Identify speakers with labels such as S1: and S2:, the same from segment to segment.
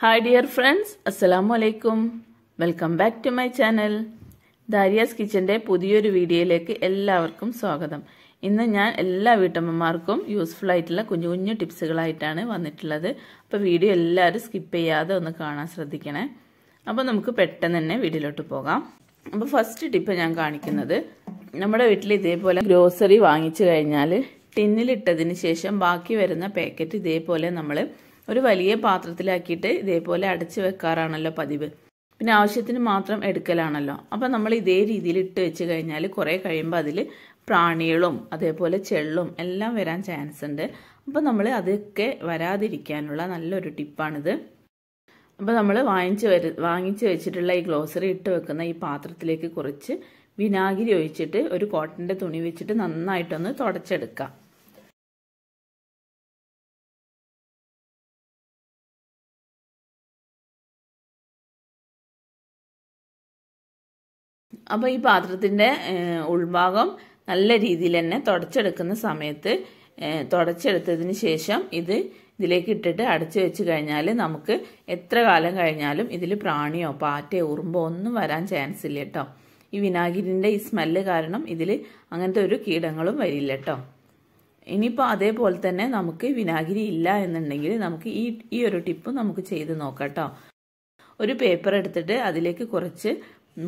S1: hi dear friends അസ്സലാമു അലൈക്കും welcome back to my channel Dariya's കിച്ചൻ്റെ പുതിയൊരു വീഡിയോയിലേക്ക് എല്ലാവർക്കും സ്വാഗതം ഇന്ന് ഞാൻ എല്ലാ വീട്ടമ്മമാർക്കും യൂസ്ഫുൾ ആയിട്ടുള്ള കുഞ്ഞു കുഞ്ഞു ടിപ്സുകളായിട്ടാണ് വന്നിട്ടുള്ളത് അപ്പോൾ വീഡിയോ എല്ലാവരും സ്കിപ്പ് ചെയ്യാതെ ഒന്ന് കാണാൻ ശ്രദ്ധിക്കണേ അപ്പോൾ നമുക്ക് പെട്ടെന്ന് തന്നെ വീട്ടിലോട്ട് പോകാം അപ്പോൾ ഫസ്റ്റ് ടിപ്പ് ഞാൻ കാണിക്കുന്നത് നമ്മുടെ വീട്ടിൽ ഇതേപോലെ ഗ്രോസറി വാങ്ങിച്ചു കഴിഞ്ഞാൽ ടിന്നിലിട്ടതിന് ശേഷം ബാക്കി വരുന്ന പാക്കറ്റ് ഇതേപോലെ നമ്മൾ ഒരു വലിയ പാത്രത്തിലാക്കിയിട്ട് ഇതേപോലെ അടച്ചു വെക്കാറാണല്ലോ പതിവ് പിന്നെ ആവശ്യത്തിന് മാത്രം എടുക്കലാണല്ലോ അപ്പം നമ്മൾ ഇതേ രീതിയിൽ ഇട്ട് വെച്ച് കഴിഞ്ഞാൽ കുറേ കഴിയുമ്പോൾ അതിൽ പ്രാണികളും അതേപോലെ ചെള്ളും എല്ലാം വരാൻ ചാൻസ് ഉണ്ട് അപ്പോൾ നമ്മൾ അതൊക്കെ വരാതിരിക്കാനുള്ള നല്ലൊരു ടിപ്പാണിത് അപ്പോൾ നമ്മൾ വാങ്ങിച്ച് വര വാങ്ങിച്ച് വെച്ചിട്ടുള്ള ഈ ഗ്ലോസറി ഇട്ട് വെക്കുന്ന ഈ പാത്രത്തിലേക്ക് കുറച്ച് വിനാഗിരി ഒഴിച്ചിട്ട് ഒരു കോട്ടൻ്റെ തുണി വെച്ചിട്ട് നന്നായിട്ടൊന്ന് തുടച്ചെടുക്കാം അപ്പോൾ ഈ പാത്രത്തിൻ്റെ ഉൾഭാഗം നല്ല രീതിയിൽ തന്നെ തുടച്ചെടുക്കുന്ന സമയത്ത് തുടച്ചെടുത്തതിന് ശേഷം ഇത് ഇതിലേക്ക് ഇട്ടിട്ട് അടച്ചു വെച്ച് കഴിഞ്ഞാൽ നമുക്ക് എത്ര കാലം കഴിഞ്ഞാലും ഇതിൽ പ്രാണിയോ പാറ്റയോ ഉറുമ്പോ ഒന്നും വരാൻ ചാൻസ് ഇല്ല കേട്ടോ ഈ വിനാഗിരിൻ്റെ ഈ സ്മെല്ല് കാരണം ഇതിൽ അങ്ങനത്തെ ഒരു കീടങ്ങളും വരില്ല കേട്ടോ ഇനിയിപ്പോൾ അതേപോലെ തന്നെ നമുക്ക് വിനാഗിരി ഇല്ല എന്നുണ്ടെങ്കിൽ നമുക്ക് ഈ ഈ ഒരു ടിപ്പ് നമുക്ക് ചെയ്ത് നോക്കാം കേട്ടോ ഒരു പേപ്പർ എടുത്തിട്ട് അതിലേക്ക് കുറച്ച്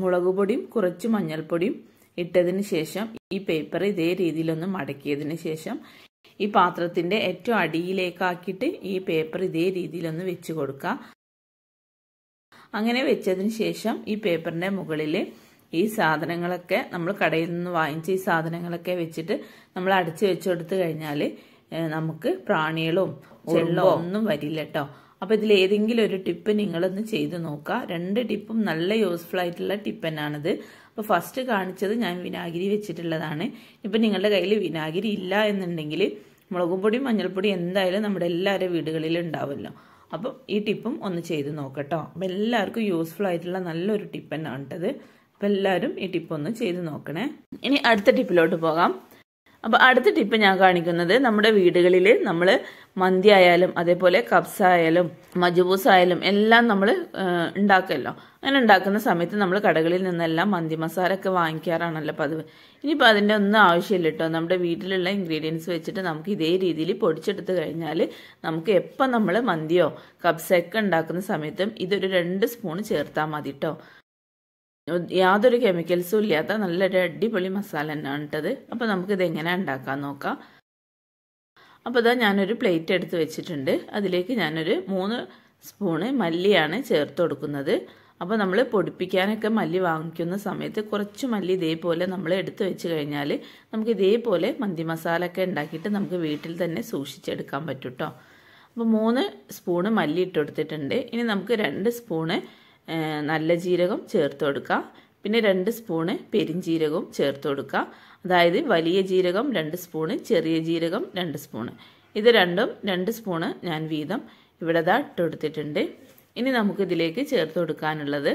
S1: മുളക് പൊടിയും കുറച്ച് മഞ്ഞൾപ്പൊടിയും ഇട്ടതിന് ശേഷം ഈ പേപ്പർ ഇതേ രീതിയിലൊന്ന് മടക്കിയതിന് ശേഷം ഈ പാത്രത്തിന്റെ ഏറ്റവും അടിയിലേക്കാക്കിയിട്ട് ഈ പേപ്പർ ഇതേ രീതിയിലൊന്ന് വെച്ച് കൊടുക്കുക അങ്ങനെ വെച്ചതിന് ശേഷം ഈ പേപ്പറിന്റെ മുകളിൽ ഈ സാധനങ്ങളൊക്കെ നമ്മൾ കടയിൽ നിന്ന് വാങ്ങിച്ച ഈ സാധനങ്ങളൊക്കെ വെച്ചിട്ട് നമ്മൾ അടച്ചു വെച്ചു കൊടുത്തു കഴിഞ്ഞാൽ നമുക്ക് പ്രാണികളും ചെള്ളോ ഒന്നും വരില്ല കേട്ടോ അപ്പോൾ ഇതിൽ ഏതെങ്കിലും ഒരു ടിപ്പ് നിങ്ങളൊന്ന് ചെയ്ത് നോക്കുക രണ്ട് ടിപ്പും നല്ല യൂസ്ഫുൾ ആയിട്ടുള്ള ടിപ്പ് തന്നെയാണിത് അപ്പോൾ ഫസ്റ്റ് കാണിച്ചത് ഞാൻ വിനാഗിരി വെച്ചിട്ടുള്ളതാണ് ഇപ്പം നിങ്ങളുടെ കയ്യിൽ വിനാഗിരി ഇല്ല എന്നുണ്ടെങ്കിൽ മുളകും പൊടി മഞ്ഞൾപ്പൊടി എന്തായാലും നമ്മുടെ എല്ലാവരുടെ വീടുകളിലും ഉണ്ടാവുമല്ലോ അപ്പം ഈ ടിപ്പും ഒന്ന് ചെയ്ത് നോക്കട്ടോ അപ്പം എല്ലാവർക്കും യൂസ്ഫുൾ ആയിട്ടുള്ള നല്ലൊരു ടിപ്പ് തന്നെയാണ് കേട്ടത് അപ്പം എല്ലാവരും ഈ ടിപ്പ് ഒന്ന് ചെയ്ത് നോക്കണേ ഇനി അടുത്ത ടിപ്പിലോട്ട് പോകാം അപ്പോൾ അടുത്ത ടിപ്പ് ഞാൻ കാണിക്കുന്നത് നമ്മുടെ വീടുകളിൽ നമ്മൾ മന്തി ആയാലും അതേപോലെ കബ്സ ആയാലും മജുബൂസ് ആയാലും എല്ലാം നമ്മൾ ഉണ്ടാക്കുമല്ലോ അങ്ങനെ ഉണ്ടാക്കുന്ന സമയത്ത് നമ്മൾ കടകളിൽ നിന്നെല്ലാം മന്തി മസാല ഒക്കെ വാങ്ങിക്കാറാണല്ലോ പതിവ് ഇനിയിപ്പോൾ അതിൻ്റെ ഒന്നും ആവശ്യമില്ല കേട്ടോ നമ്മുടെ വീട്ടിലുള്ള ഇൻഗ്രീഡിയൻസ് വെച്ചിട്ട് നമുക്ക് ഇതേ രീതിയിൽ പൊടിച്ചെടുത്ത് കഴിഞ്ഞാൽ നമുക്ക് എപ്പം നമ്മൾ മന്തിയോ കബ്സയൊക്കെ ഉണ്ടാക്കുന്ന സമയത്തും ഇതൊരു രണ്ട് സ്പൂൺ ചേർത്താൽ മതി കേട്ടോ യാതൊരു കെമിക്കൽസും ഇല്ലാത്ത നല്ലൊരു അടിപൊളി മസാല തന്നെയാണ് കേട്ടത് അപ്പോൾ നമുക്കിത് എങ്ങനെ ഉണ്ടാക്കാൻ നോക്കാം അപ്പോൾ ഇതാ ഞാനൊരു പ്ലേറ്റ് എടുത്ത് വെച്ചിട്ടുണ്ട് അതിലേക്ക് ഞാനൊരു മൂന്ന് സ്പൂണ് മല്ലിയാണ് ചേർത്ത് കൊടുക്കുന്നത് അപ്പോൾ നമ്മൾ പൊടിപ്പിക്കാനൊക്കെ മല്ലി വാങ്ങിക്കുന്ന സമയത്ത് കുറച്ച് മല്ലി ഇതേപോലെ നമ്മൾ എടുത്തു വെച്ച് കഴിഞ്ഞാൽ നമുക്ക് ഇതേപോലെ മന്തി മസാല ഒക്കെ ഉണ്ടാക്കിയിട്ട് നമുക്ക് വീട്ടിൽ തന്നെ സൂക്ഷിച്ചെടുക്കാൻ പറ്റും കേട്ടോ അപ്പോൾ മൂന്ന് സ്പൂണ് മല്ലി ഇട്ട് കൊടുത്തിട്ടുണ്ട് ഇനി നമുക്ക് രണ്ട് സ്പൂണ് നല്ല ജീരകം ചേർത്ത് കൊടുക്കാം പിന്നെ രണ്ട് സ്പൂണ് പെരിഞ്ജീരകവും ചേർത്ത് കൊടുക്കുക അതായത് വലിയ ജീരകം രണ്ട് സ്പൂണ് ചെറിയ ജീരകം രണ്ട് സ്പൂണ് ഇത് രണ്ടും രണ്ട് സ്പൂണ് ഞാൻ വീതം ഇവിടെ ദാ ഇട്ടെടുത്തിട്ടുണ്ട് ഇനി നമുക്ക് ഇതിലേക്ക് ചേർത്ത് കൊടുക്കാനുള്ളത്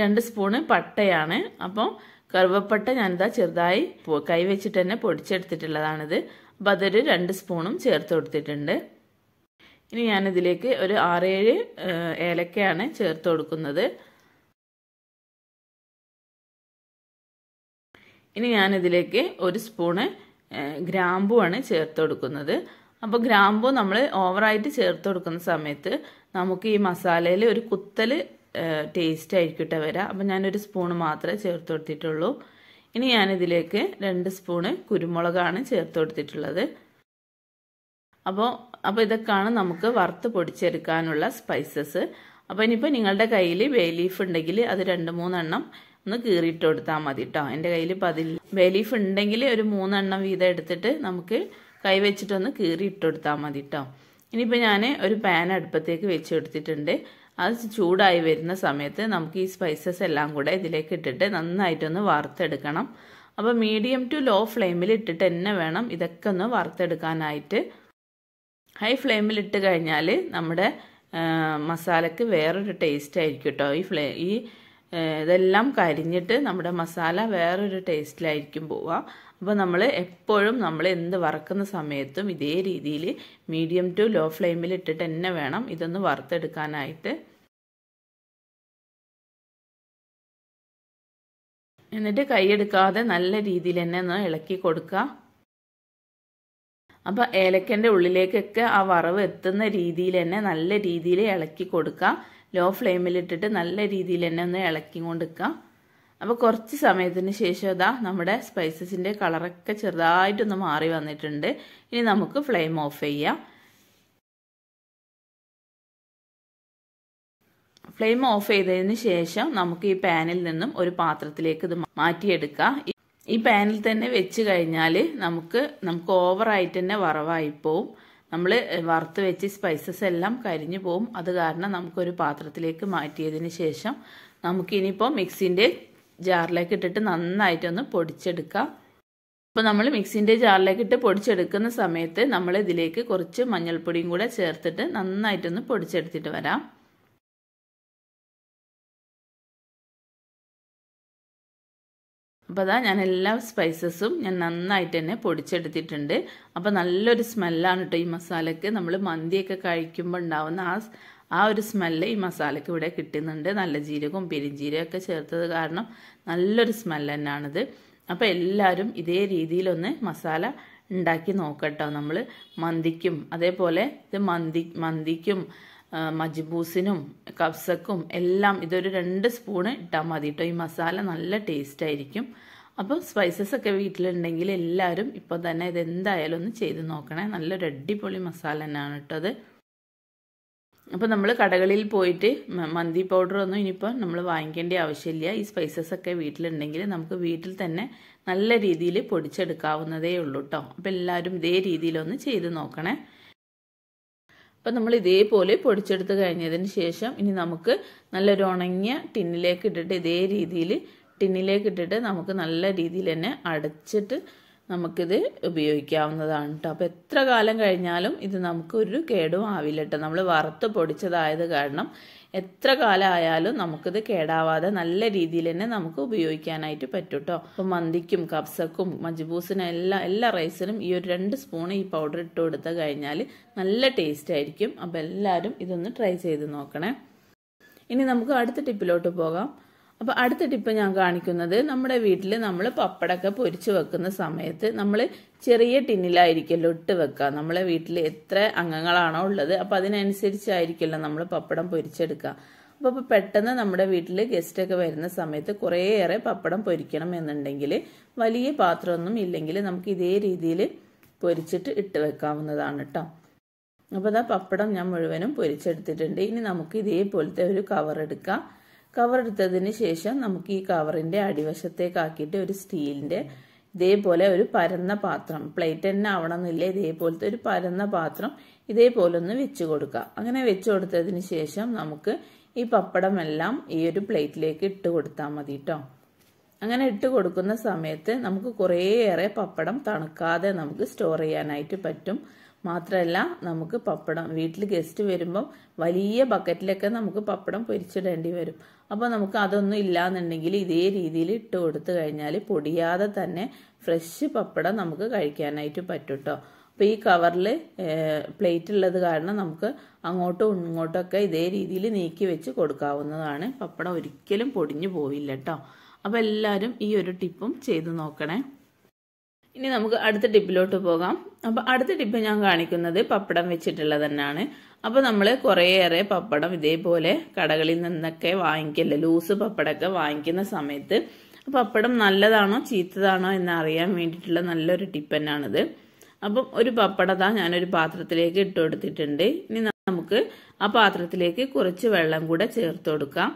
S1: രണ്ട് സ്പൂണ് പട്ടയാണ് അപ്പോൾ കറുവപ്പട്ട ഞാനിതാ ചെറുതായി കൈവച്ചിട്ട് തന്നെ പൊടിച്ചെടുത്തിട്ടുള്ളതാണിത് അപ്പം അതൊരു രണ്ട് സ്പൂണും ചേർത്ത് കൊടുത്തിട്ടുണ്ട് ഇനി ഞാനിതിലേക്ക് ഒരു ആറേഴ് ഏലക്കയാണ് ചേർത്ത് കൊടുക്കുന്നത് ഇനി ഞാനിതിലേക്ക് ഒരു സ്പൂണ് ഗ്രാമ്പുവാണ് ചേർത്ത് കൊടുക്കുന്നത് അപ്പോൾ ഗ്രാമ്പു നമ്മൾ ഓവറായിട്ട് ചേർത്ത് കൊടുക്കുന്ന സമയത്ത് നമുക്ക് ഈ മസാലയിൽ ഒരു കുത്തൽ ടേസ്റ്റ് ആയിരിക്കട്ടെ വരാം അപ്പോൾ ഞാനൊരു സ്പൂണ് മാത്രമേ ചേർത്ത് കൊടുത്തിട്ടുള്ളൂ ഇനി ഞാനിതിലേക്ക് രണ്ട് സ്പൂണ് കുരുമുളകാണ് ചേർത്ത് കൊടുത്തിട്ടുള്ളത് അപ്പോൾ അപ്പോൾ ഇതൊക്കെയാണ് നമുക്ക് വറുത്ത് പൊടിച്ചെടുക്കാനുള്ള സ്പൈസസ് അപ്പോൾ ഇനിയിപ്പോൾ നിങ്ങളുടെ കയ്യിൽ ബേ ലീഫ് ഉണ്ടെങ്കിൽ അത് രണ്ട് മൂന്നെണ്ണം ഒന്ന് കീറിയിട്ട് കൊടുത്താൽ മതി കേട്ടോ എൻ്റെ കയ്യിൽ ഇപ്പോൾ അതിൽ ബലീഫ് ഉണ്ടെങ്കിൽ ഒരു മൂന്നെണ്ണം വീതം എടുത്തിട്ട് നമുക്ക് കൈ കീറിയിട്ട് കൊടുത്താൽ മതി കേട്ടോ ഇനിയിപ്പോൾ ഞാൻ ഒരു പാൻ അടുപ്പത്തേക്ക് വെച്ച് കൊടുത്തിട്ടുണ്ട് അത് ചൂടായി വരുന്ന സമയത്ത് നമുക്ക് ഈ സ്പൈസസ് എല്ലാം കൂടെ ഇതിലേക്ക് ഇട്ടിട്ട് നന്നായിട്ടൊന്ന് വറുത്തെടുക്കണം അപ്പോൾ മീഡിയം ടു ലോ ഫ്ലെയിമിൽ ഇട്ടിട്ട് തന്നെ വേണം ഇതൊക്കെ ഒന്ന് വറുത്തെടുക്കാനായിട്ട് ഹൈ ഫ്ലെയിമിൽ ഇട്ട് കഴിഞ്ഞാൽ നമ്മുടെ മസാലക്ക് വേറൊരു ടേസ്റ്റ് ആയിരിക്കും കേട്ടോ ഈ ഫ്ലേ ഈ ഇതെല്ലാം കരിഞ്ഞിട്ട് നമ്മുടെ മസാല വേറൊരു ടേസ്റ്റിലായിരിക്കും പോവുക അപ്പോൾ നമ്മൾ എപ്പോഴും നമ്മൾ എന്ത് വറക്കുന്ന സമയത്തും ഇതേ രീതിയിൽ മീഡിയം ടു ലോ ഫ്ലെയിമിൽ ഇട്ടിട്ട് തന്നെ വേണം ഇതൊന്ന് വറുത്തെടുക്കാനായിട്ട് എന്നിട്ട് കൈയെടുക്കാതെ നല്ല രീതിയിൽ തന്നെ ഒന്ന് ഇളക്കി കൊടുക്കുക അപ്പോൾ ഏലക്കൻ്റെ ഉള്ളിലേക്കൊക്കെ ആ വറവ് എത്തുന്ന രീതിയിൽ തന്നെ നല്ല രീതിയിൽ ഇളക്കി കൊടുക്കുക ലോ ഫ്ലെയിമിലിട്ടിട്ട് നല്ല രീതിയിൽ തന്നെ ഒന്ന് ഇളക്കി കൊണ്ടിരിക്കാം അപ്പോൾ കുറച്ച് സമയത്തിന് ശേഷം അതാ നമ്മുടെ സ്പൈസസിൻ്റെ കളറൊക്കെ ചെറുതായിട്ടൊന്ന് മാറി വന്നിട്ടുണ്ട് ഇനി നമുക്ക് ഫ്ലെയിം ഓഫ് ചെയ്യാം ഫ്ലെയിം ഓഫ് ചെയ്തതിന് ശേഷം നമുക്ക് ഈ പാനിൽ നിന്നും ഒരു പാത്രത്തിലേക്ക് ഇത് മാറ്റിയെടുക്കാം ഈ പാനിൽ തന്നെ വെച്ച് കഴിഞ്ഞാൽ നമുക്ക് നമുക്ക് ഓവറായിട്ട് തന്നെ വറവായിപ്പോവും നമ്മൾ വറുത്ത് വെച്ച് സ്പൈസസ് എല്ലാം കരിഞ്ഞു പോവും അത് കാരണം നമുക്കൊരു പാത്രത്തിലേക്ക് മാറ്റിയതിന് ശേഷം നമുക്കിനിയിപ്പോൾ മിക്സിൻ്റെ ജാറിലേക്ക് ഇട്ടിട്ട് നന്നായിട്ടൊന്ന് പൊടിച്ചെടുക്കാം അപ്പോൾ നമ്മൾ മിക്സിൻ്റെ ജാറിലേക്ക് ഇട്ട് പൊടിച്ചെടുക്കുന്ന സമയത്ത് നമ്മൾ ഇതിലേക്ക് കുറച്ച് മഞ്ഞൾപ്പൊടിയും കൂടെ ചേർത്തിട്ട് നന്നായിട്ടൊന്ന് പൊടിച്ചെടുത്തിട്ട് വരാം അപ്പോൾ അതാ ഞാൻ എല്ലാ സ്പൈസസും ഞാൻ നന്നായിട്ട് തന്നെ പൊടിച്ചെടുത്തിട്ടുണ്ട് അപ്പോൾ നല്ലൊരു സ്മെല്ലാണ് കേട്ടോ ഈ മസാലയ്ക്ക് നമ്മൾ മന്തിയൊക്കെ കഴിക്കുമ്പോൾ ഉണ്ടാവുന്ന ആ ആ ഒരു സ്മെല്ല് ഈ മസാലയ്ക്ക് ഇവിടെ കിട്ടുന്നുണ്ട് നല്ല ജീരകവും പെരിഞ്ജീരകമൊക്കെ ചേർത്തത് കാരണം നല്ലൊരു സ്മെല്ല് തന്നെയാണിത് അപ്പോൾ എല്ലാവരും ഇതേ രീതിയിലൊന്ന് മസാല ഉണ്ടാക്കി നോക്കട്ടോ നമ്മൾ മന്തിക്കും അതേപോലെ ഇത് മന്തി മന്തിക്കും മജ്ബൂസിനും കബ്സക്കും എല്ലാം ഇതൊരു രണ്ട് സ്പൂണ് ഇട്ടാൽ മതി കേട്ടോ ഈ മസാല നല്ല ടേസ്റ്റ് ആയിരിക്കും അപ്പോൾ സ്പൈസസ് ഒക്കെ വീട്ടിലുണ്ടെങ്കിൽ എല്ലാവരും ഇപ്പോൾ തന്നെ ഇത് എന്തായാലും ഒന്ന് ചെയ്ത് നോക്കണേ നല്ലൊരു അടിപൊളി മസാല തന്നെയാണ് കേട്ടത് അപ്പോൾ നമ്മൾ കടകളിൽ പോയിട്ട് മന്തി പൗഡറൊന്നും ഇനിയിപ്പോൾ നമ്മൾ വാങ്ങിക്കേണ്ട ആവശ്യമില്ല ഈ സ്പൈസസ് ഒക്കെ വീട്ടിലുണ്ടെങ്കിൽ നമുക്ക് വീട്ടിൽ തന്നെ നല്ല രീതിയിൽ പൊടിച്ചെടുക്കാവുന്നതേ ഉള്ളൂ കേട്ടോ അപ്പോൾ എല്ലാവരും ഇതേ രീതിയിലൊന്ന് ചെയ്ത് നോക്കണേ അപ്പം നമ്മൾ ഇതേപോലെ പൊടിച്ചെടുത്ത് കഴിഞ്ഞതിന് ശേഷം ഇനി നമുക്ക് നല്ലൊരു ഉണങ്ങിയ ടിന്നിലേക്ക് ഇട്ടിട്ട് ഇതേ രീതിയിൽ ടിന്നിലേക്ക് ഇട്ടിട്ട് നമുക്ക് നല്ല രീതിയിൽ തന്നെ അടച്ചിട്ട് നമുക്കിത് ഉപയോഗിക്കാവുന്നതാണ് കേട്ടോ അപ്പോൾ എത്ര കാലം കഴിഞ്ഞാലും ഇത് നമുക്ക് ഒരു കേടും ആവില്ല കേട്ടോ നമ്മൾ വറുത്ത് പൊടിച്ചതായത് കാരണം എത്ര കാലമായാലും നമുക്കിത് കേടാവാതെ നല്ല രീതിയിൽ തന്നെ നമുക്ക് ഉപയോഗിക്കാനായിട്ട് പറ്റും കേട്ടോ അപ്പോൾ മന്തിക്കും കബ്സക്കും മജ്ബൂസിനും എല്ലാ എല്ലാ റൈസിനും ഈ ഒരു രണ്ട് സ്പൂൺ ഈ പൗഡർ ഇട്ട് കൊടുത്ത് കഴിഞ്ഞാൽ നല്ല ടേസ്റ്റ് ആയിരിക്കും അപ്പോൾ എല്ലാവരും ഇതൊന്ന് ട്രൈ ചെയ്ത് നോക്കണേ ഇനി നമുക്ക് അടുത്ത ടിപ്പിലോട്ട് പോകാം അപ്പോൾ അടുത്ത ടിപ്പ് ഞാൻ കാണിക്കുന്നത് നമ്മുടെ വീട്ടിൽ നമ്മൾ പപ്പടമൊക്കെ പൊരിച്ചു വെക്കുന്ന സമയത്ത് നമ്മൾ ചെറിയ ടിന്നിലായിരിക്കല്ലോ ഇട്ട് വെക്കുക നമ്മളെ വീട്ടിൽ എത്ര അംഗങ്ങളാണോ ഉള്ളത് അപ്പോൾ അതിനനുസരിച്ചായിരിക്കല്ലോ നമ്മൾ പപ്പടം പൊരിച്ചെടുക്കുക അപ്പോൾ പെട്ടെന്ന് നമ്മുടെ വീട്ടിൽ ഗസ്റ്റൊക്കെ വരുന്ന സമയത്ത് കുറേയേറെ പപ്പടം പൊരിക്കണം എന്നുണ്ടെങ്കിൽ വലിയ പാത്രമൊന്നും ഇല്ലെങ്കിൽ നമുക്ക് ഇതേ രീതിയിൽ പൊരിച്ചിട്ട് ഇട്ട് വെക്കാവുന്നതാണ് കേട്ടോ അപ്പോൾ അതാ പപ്പടം ഞാൻ മുഴുവനും പൊരിച്ചെടുത്തിട്ടുണ്ട് ഇനി നമുക്ക് ഇതേപോലത്തെ ഒരു കവർ എടുക്കാം കവറെടുത്തതിന് ശേഷം നമുക്ക് ഈ കവറിന്റെ അടിവശത്തേക്കാക്കിയിട്ട് ഒരു സ്റ്റീലിന്റെ ഇതേപോലെ ഒരു പരന്ന പാത്രം പ്ലേറ്റ് തന്നെ ആവണമെന്നില്ല ഇതേപോലത്തെ ഒരു പരന്ന പാത്രം ഇതേപോലെ ഒന്ന് വെച്ച് കൊടുക്കുക അങ്ങനെ വെച്ച് കൊടുത്തതിന് ശേഷം നമുക്ക് ഈ പപ്പടമെല്ലാം ഈ ഒരു പ്ലേറ്റിലേക്ക് ഇട്ട് കൊടുത്താൽ മതി കേട്ടോ അങ്ങനെ ഇട്ട് കൊടുക്കുന്ന സമയത്ത് നമുക്ക് കുറേയേറെ പപ്പടം തണുക്കാതെ നമുക്ക് സ്റ്റോർ ചെയ്യാനായിട്ട് പറ്റും മാത്രമല്ല നമുക്ക് പപ്പടം വീട്ടിൽ ഗസ്റ്റ് വരുമ്പം വലിയ ബക്കറ്റിലൊക്കെ നമുക്ക് പപ്പടം പൊരിച്ചിടേണ്ടി വരും അപ്പോൾ നമുക്ക് അതൊന്നും ഇല്ലാന്നുണ്ടെങ്കിൽ ഇതേ രീതിയിൽ ഇട്ട് കൊടുത്തു കഴിഞ്ഞാൽ പൊടിയാതെ തന്നെ ഫ്രഷ് പപ്പടം നമുക്ക് കഴിക്കാനായിട്ട് പറ്റും കേട്ടോ അപ്പോൾ ഈ കവറിൽ പ്ലേറ്റ് ഉള്ളത് കാരണം നമുക്ക് അങ്ങോട്ടും ഇങ്ങോട്ടൊക്കെ ഇതേ രീതിയിൽ നീക്കി വെച്ച് കൊടുക്കാവുന്നതാണ് പപ്പടം ഒരിക്കലും പൊടിഞ്ഞു പോവില്ല കേട്ടോ അപ്പോൾ എല്ലാവരും ഈ ഒരു ടിപ്പും ചെയ്തു നോക്കണേ ഇനി നമുക്ക് അടുത്ത ടിപ്പിലോട്ട് പോകാം അപ്പോൾ അടുത്ത ടിപ്പ് ഞാൻ കാണിക്കുന്നത് പപ്പടം വെച്ചിട്ടുള്ളത് തന്നെയാണ് അപ്പോൾ നമ്മൾ കുറേയേറെ പപ്പടം ഇതേപോലെ കടകളിൽ നിന്നൊക്കെ വാങ്ങിക്കല്ലേ ലൂസ് പപ്പടമൊക്കെ വാങ്ങിക്കുന്ന സമയത്ത് പപ്പടം നല്ലതാണോ ചീത്തതാണോ എന്ന് അറിയാൻ വേണ്ടിയിട്ടുള്ള നല്ലൊരു ടിപ്പ് തന്നെയാണിത് അപ്പം ഒരു പപ്പടത ഞാനൊരു പാത്രത്തിലേക്ക് ഇട്ട് കൊടുത്തിട്ടുണ്ട് ഇനി നമുക്ക് ആ പാത്രത്തിലേക്ക് കുറച്ച് വെള്ളം കൂടെ ചേർത്ത് കൊടുക്കാം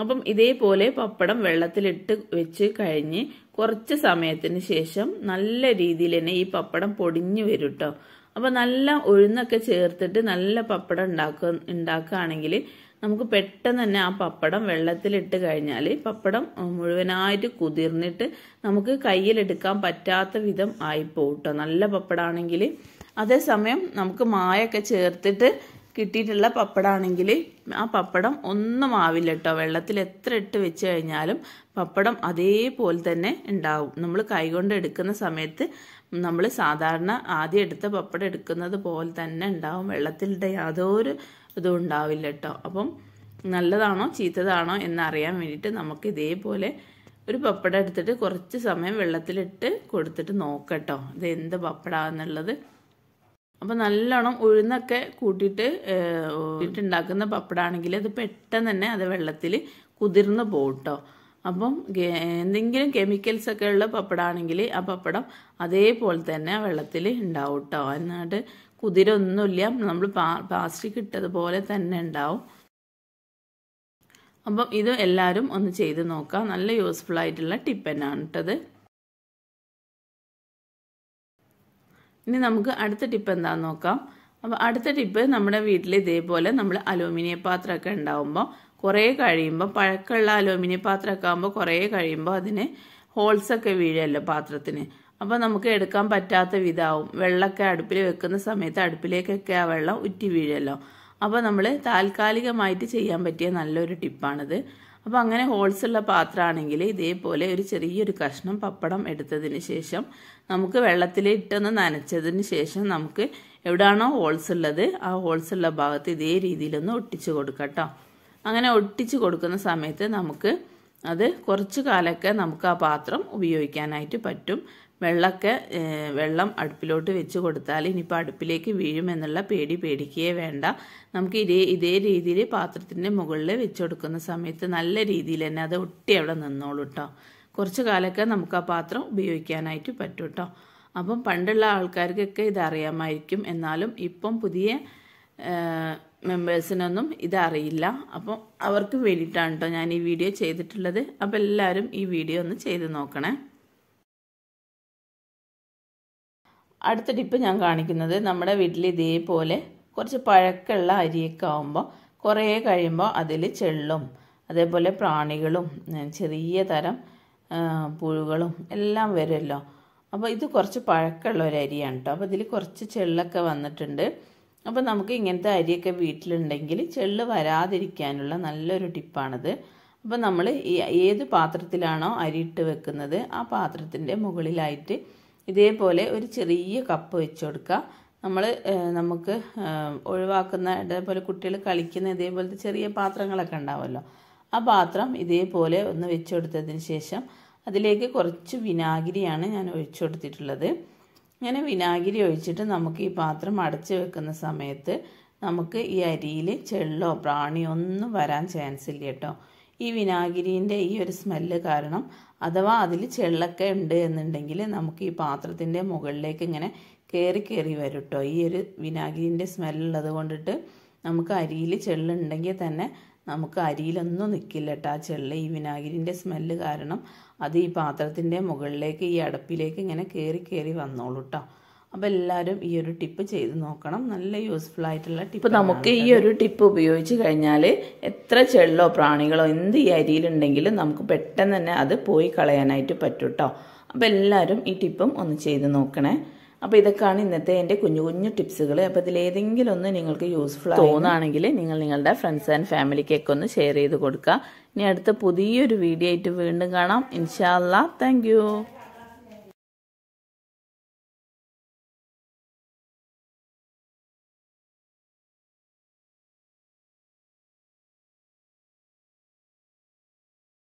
S1: അപ്പം ഇതേപോലെ പപ്പടം വെള്ളത്തിലിട്ട് വെച്ച് കഴിഞ്ഞ് കുറച്ച് സമയത്തിന് ശേഷം നല്ല രീതിയിൽ തന്നെ ഈ പപ്പടം പൊടിഞ്ഞു വരും കേട്ടോ അപ്പൊ നല്ല ഉഴുന്നൊക്കെ ചേർത്തിട്ട് നല്ല പപ്പടം ഉണ്ടാക്കുക ഉണ്ടാക്കുകയാണെങ്കിൽ നമുക്ക് പെട്ടെന്ന് തന്നെ ആ പപ്പടം വെള്ളത്തിലിട്ട് കഴിഞ്ഞാൽ പപ്പടം മുഴുവനായിട്ട് കുതിർന്നിട്ട് നമുക്ക് കയ്യിലെടുക്കാൻ പറ്റാത്ത വിധം ആയിപ്പോവും കേട്ടോ നല്ല പപ്പടമാണെങ്കിൽ അതേസമയം നമുക്ക് മായൊക്കെ ചേർത്തിട്ട് കിട്ടിയിട്ടുള്ള പപ്പടമാണെങ്കിൽ ആ പപ്പടം ഒന്നും ആവില്ല കേട്ടോ വെള്ളത്തിൽ എത്ര ഇട്ട് വെച്ച് കഴിഞ്ഞാലും പപ്പടം അതേപോലെ തന്നെ ഉണ്ടാവും നമ്മൾ കൈകൊണ്ട് എടുക്കുന്ന സമയത്ത് നമ്മൾ സാധാരണ ആദ്യം എടുത്ത പപ്പടം എടുക്കുന്നത് പോലെ തന്നെ ഉണ്ടാവും വെള്ളത്തിലിട്ട യാതൊരു ഇതും ഉണ്ടാവില്ല കേട്ടോ അപ്പം നല്ലതാണോ ചീത്തതാണോ എന്നറിയാൻ വേണ്ടിയിട്ട് നമുക്ക് ഇതേപോലെ ഒരു പപ്പടം എടുത്തിട്ട് കുറച്ച് സമയം വെള്ളത്തിലിട്ട് കൊടുത്തിട്ട് നോക്കട്ടോ ഇത് എന്ത് പപ്പടാന്നുള്ളത് അപ്പോൾ നല്ലോണം ഉഴുന്നൊക്കെ കൂട്ടിയിട്ട് ഇട്ടുണ്ടാക്കുന്ന പപ്പടാണെങ്കിൽ അത് പെട്ടെന്ന് തന്നെ അത് വെള്ളത്തിൽ കുതിർന്ന് പോകും കേട്ടോ അപ്പം എന്തെങ്കിലും കെമിക്കൽസ് ഒക്കെ ഉള്ള പപ്പടാണെങ്കിൽ ആ പപ്പടം അതേപോലെ തന്നെ വെള്ളത്തിൽ ഉണ്ടാവും കേട്ടോ എന്നിട്ട് കുതിരൊന്നുമില്ല നമ്മൾ പ്ലാസ്റ്റിക് ഇട്ടതുപോലെ തന്നെ ഉണ്ടാവും അപ്പം ഇത് എല്ലാവരും ഒന്ന് ചെയ്ത് നോക്കാം നല്ല യൂസ്ഫുൾ ആയിട്ടുള്ള ടിപ്പ് തന്നെയാണ് കേട്ടത് ഇനി നമുക്ക് അടുത്ത ടിപ്പ് എന്താണെന്ന് നോക്കാം അപ്പോൾ അടുത്ത ടിപ്പ് നമ്മുടെ വീട്ടിൽ ഇതേപോലെ നമ്മൾ അലൂമിനിയം പാത്രമൊക്കെ ഉണ്ടാവുമ്പോൾ കുറേ കഴിയുമ്പോൾ പഴക്കമുള്ള അലൂമിനിയം പാത്രമൊക്കെ ആകുമ്പോൾ കുറേ കഴിയുമ്പോൾ അതിന് ഹോൾസൊക്കെ വീഴല്ലോ പാത്രത്തിന് അപ്പോൾ നമുക്ക് എടുക്കാൻ പറ്റാത്ത വിധാവും വെള്ളമൊക്കെ അടുപ്പിൽ വെക്കുന്ന സമയത്ത് അടുപ്പിലേക്കൊക്കെ ആ വെള്ളം ഉറ്റി വീഴല്ലോ അപ്പോൾ നമ്മൾ താൽക്കാലികമായിട്ട് ചെയ്യാൻ പറ്റിയ നല്ലൊരു ടിപ്പാണിത് അപ്പോൾ അങ്ങനെ ഹോൾസ് ഉള്ള പാത്രമാണെങ്കിൽ ഇതേപോലെ ഒരു ചെറിയൊരു കഷ്ണം പപ്പടം എടുത്തതിന് ശേഷം നമുക്ക് വെള്ളത്തിൽ ഇട്ടൊന്ന് നനച്ചതിന് ശേഷം നമുക്ക് എവിടെയാണോ ഹോൾസ് ഉള്ളത് ആ ഹോൾസ് ഉള്ള ഭാഗത്ത് ഇതേ രീതിയിലൊന്ന് ഒട്ടിച്ച് കൊടുക്കട്ടോ അങ്ങനെ ഒട്ടിച്ച് കൊടുക്കുന്ന സമയത്ത് നമുക്ക് അത് കുറച്ചു കാലമൊക്കെ നമുക്ക് ആ പാത്രം ഉപയോഗിക്കാനായിട്ട് പറ്റും വെള്ളമൊക്കെ വെള്ളം അടുപ്പിലോട്ട് വെച്ച് കൊടുത്താൽ ഇനിയിപ്പോൾ അടുപ്പിലേക്ക് വീഴുമെന്നുള്ള പേടി പേടിക്കുകയേ വേണ്ട നമുക്ക് ഇതേ ഇതേ രീതിയിൽ പാത്രത്തിൻ്റെ മുകളിൽ വെച്ച് കൊടുക്കുന്ന സമയത്ത് നല്ല രീതിയിൽ തന്നെ അത് ഒട്ടി അവിടെ നിന്നോളൂ കേട്ടോ കുറച്ച് കാലമൊക്കെ നമുക്ക് ആ പാത്രം ഉപയോഗിക്കാനായിട്ട് പറ്റും കേട്ടോ അപ്പം പണ്ടുള്ള ആൾക്കാർക്കൊക്കെ ഇത് അറിയാമായിരിക്കും എന്നാലും ഇപ്പം പുതിയ മെമ്പേഴ്സിനൊന്നും ഇതറിയില്ല അപ്പം അവർക്ക് വേണ്ടിയിട്ടാണ് കേട്ടോ ഞാൻ ഈ വീഡിയോ ചെയ്തിട്ടുള്ളത് അപ്പോൾ എല്ലാവരും ഈ വീഡിയോ ഒന്ന് ചെയ്ത് നോക്കണേ അടുത്ത ടിപ്പ് ഞാൻ കാണിക്കുന്നത് നമ്മുടെ വീട്ടിൽ ഇതേപോലെ കുറച്ച് പഴക്കമുള്ള അരിയൊക്കെ ആകുമ്പോൾ കുറേ കഴിയുമ്പോൾ അതിൽ ചെള്ളും അതേപോലെ പ്രാണികളും ചെറിയ തരം പുഴുകളും എല്ലാം വരുമല്ലോ അപ്പോൾ ഇത് കുറച്ച് പഴക്കമുള്ള ഒരു അരിയാണ് കേട്ടോ അപ്പോൾ ഇതിൽ കുറച്ച് ചെള്ളൊക്കെ വന്നിട്ടുണ്ട് അപ്പോൾ നമുക്ക് ഇങ്ങനത്തെ അരിയൊക്കെ വീട്ടിലുണ്ടെങ്കിൽ ചെള്ള് വരാതിരിക്കാനുള്ള നല്ലൊരു ടിപ്പാണിത് അപ്പോൾ നമ്മൾ ഏത് പാത്രത്തിലാണോ അരി ഇട്ട് വെക്കുന്നത് ആ പാത്രത്തിൻ്റെ മുകളിലായിട്ട് ഇതേപോലെ ഒരു ചെറിയ കപ്പ് വെച്ച് കൊടുക്കുക നമ്മൾ നമുക്ക് ഒഴിവാക്കുന്ന ഇതേപോലെ കുട്ടികൾ കളിക്കുന്ന ഇതേപോലത്തെ ചെറിയ പാത്രങ്ങളൊക്കെ ഉണ്ടാവുമല്ലോ ആ പാത്രം ഇതേപോലെ ഒന്ന് വെച്ചു കൊടുത്തതിന് ശേഷം അതിലേക്ക് കുറച്ച് വിനാഗിരിയാണ് ഞാൻ ഒഴിച്ചു കൊടുത്തിട്ടുള്ളത് ഇങ്ങനെ വിനാഗിരി ഒഴിച്ചിട്ട് നമുക്ക് ഈ പാത്രം അടച്ചു വെക്കുന്ന സമയത്ത് നമുക്ക് ഈ അരിയിൽ ചെള്ളോ പ്രാണിയോ ഒന്നും വരാൻ ചാൻസ് ഇല്ല കേട്ടോ ഈ വിനാഗിരിൻ്റെ ഈ ഒരു സ്മെല്ല് കാരണം അഥവാ അതിൽ ചെള്ളൊക്കെ ഉണ്ട് എന്നുണ്ടെങ്കിൽ നമുക്ക് ഈ പാത്രത്തിൻ്റെ മുകളിലേക്ക് ഇങ്ങനെ കയറി കയറി വരും കേട്ടോ ഈ ഒരു വിനാഗിരിൻ്റെ സ്മെല്ലുള്ളത് കൊണ്ടിട്ട് നമുക്ക് അരിയിൽ ചെള്ളുണ്ടെങ്കിൽ തന്നെ നമുക്ക് അരിയിലൊന്നും നിൽക്കില്ല കേട്ടോ ആ ചെള്ള് ഈ വിനാഗിരിൻ്റെ സ്മെല്ല് കാരണം അത് ഈ പാത്രത്തിൻ്റെ മുകളിലേക്ക് ഈ അടപ്പിലേക്ക് ഇങ്ങനെ കയറി കയറി വന്നോളൂ കേട്ടോ അപ്പോൾ എല്ലാവരും ഈ ഒരു ടിപ്പ് ചെയ്ത് നോക്കണം നല്ല യൂസ്ഫുൾ ആയിട്ടുള്ള ടിപ്പ് നമുക്ക് ഈ ഒരു ടിപ്പ് ഉപയോഗിച്ച് കഴിഞ്ഞാൽ എത്ര ചെള്ളോ പ്രാണികളോ എന്ത് ഈ അരിയിലുണ്ടെങ്കിലും നമുക്ക് പെട്ടെന്ന് തന്നെ അത് പോയി കളയാനായിട്ട് പറ്റും കേട്ടോ അപ്പോൾ എല്ലാവരും ഈ ടിപ്പും ഒന്ന് ചെയ്ത് നോക്കണേ അപ്പോൾ ഇതൊക്കെയാണ് ഇന്നത്തെ എന്റെ കുഞ്ഞു കുഞ്ഞു ടിപ്സുകൾ അപ്പോൾ ഇതിലേതെങ്കിലും ഒന്ന് നിങ്ങൾക്ക് യൂസ്ഫുൾ തോന്നുകയാണെങ്കിൽ നിങ്ങൾ നിങ്ങളുടെ ഫ്രണ്ട്സ് ആൻഡ് ഫാമിലിക്കൊക്കെ ഒന്ന് ഷെയർ ചെയ്ത് കൊടുക്കുക ഇനി അടുത്ത പുതിയൊരു വീഡിയോ ആയിട്ട് വീണ്ടും കാണാം ഇൻഷാല്ലാ താങ്ക്